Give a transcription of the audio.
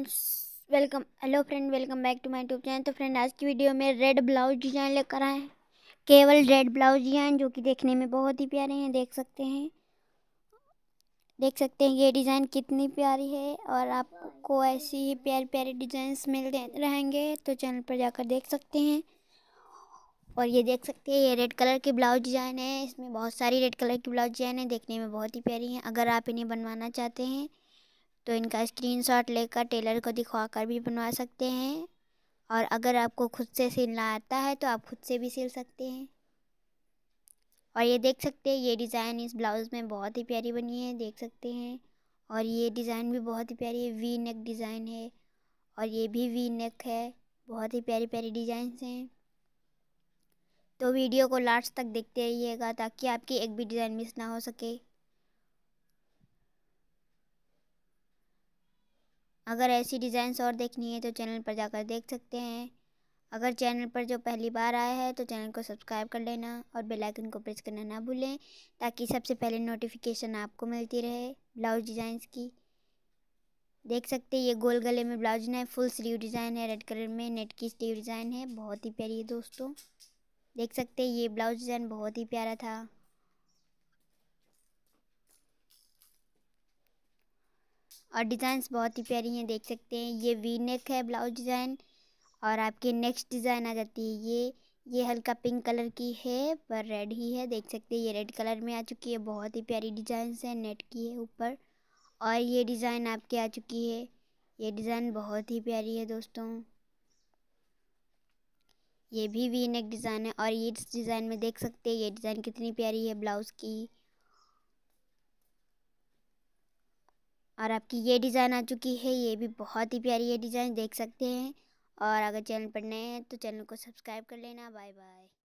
welcome hello friend welcome back to my YouTube channel तो friend आज की video में रेड ब्लाउज डिजाइन लेकर आए हैं केवल रेड ब्लाउज डिजाइन जो कि देखने में बहुत ही प्यारे हैं देख सकते हैं देख सकते हैं ये डिज़ाइन कितनी प्यारी है और आपको ऐसी ही प्यारे प्यारे डिज़ाइंस मिल रहेंगे तो चैनल पर जाकर देख सकते हैं और ये देख सकते हैं ये रेड कलर के ब्लाउज डिज़ाइन है इसमें बहुत सारी रेड कलर की ब्लाउज डिज़ाइन है देखने में बहुत ही प्यारी हैं अगर आप इन्हें बनवाना चाहते हैं तो इनका स्क्रीनशॉट लेकर टेलर को दिखवाकर भी बनवा सकते हैं और अगर आपको खुद से सिलना आता है तो आप खुद से भी सिल सकते हैं और ये देख सकते हैं ये डिज़ाइन इस ब्लाउज़ में बहुत ही प्यारी बनी है देख सकते हैं और ये डिज़ाइन भी बहुत ही प्यारी है वी नेक डिज़ाइन है और ये भी वी नेक है बहुत ही प्यारी प्यारी डिज़ाइंस हैं तो वीडियो को लास्ट तक देखते रहिएगा ताकि आपकी एक भी डिज़ाइन मिस ना हो सके अगर ऐसी डिज़ाइंस और देखनी है तो चैनल पर जाकर देख सकते हैं अगर चैनल पर जो पहली बार आया है तो चैनल को सब्सक्राइब कर लेना और बेल आइकन को प्रेस करना ना भूलें ताकि सबसे पहले नोटिफिकेशन आपको मिलती रहे ब्लाउज डिज़ाइंस की देख सकते हैं ये गोल गले में ब्लाउज है फुल स्लीव डिज़ाइन है रेड कलर में नेट की स्लीव डिज़ाइन है बहुत ही प्यारी है दोस्तों देख सकते हैं ये ब्लाउज डिज़ाइन बहुत ही प्यारा था और डिज़ाइंस बहुत ही प्यारी हैं देख सकते हैं ये वी नेक है ब्लाउज डिज़ाइन और आपके नेक्स्ट डिज़ाइन आ जाती है ये ये हल्का पिंक कलर की है पर रेड ही है देख सकते हैं ये रेड कलर में आ चुकी है बहुत ही प्यारी डिज़ाइंस है नेट की है ऊपर और ये डिज़ाइन आपके आ चुकी है ये डिज़ाइन बहुत ही प्यारी है दोस्तों ये भी वी नेक डिज़ाइन है और ये डिज़ाइन में देख सकते हैं ये डिज़ाइन कितनी प्यारी है ब्लाउज़ की और आपकी ये डिज़ाइन आ चुकी है ये भी बहुत ही प्यारी ये डिज़ाइन देख सकते हैं और अगर चैनल पर नए हैं तो चैनल को सब्सक्राइब कर लेना बाय बाय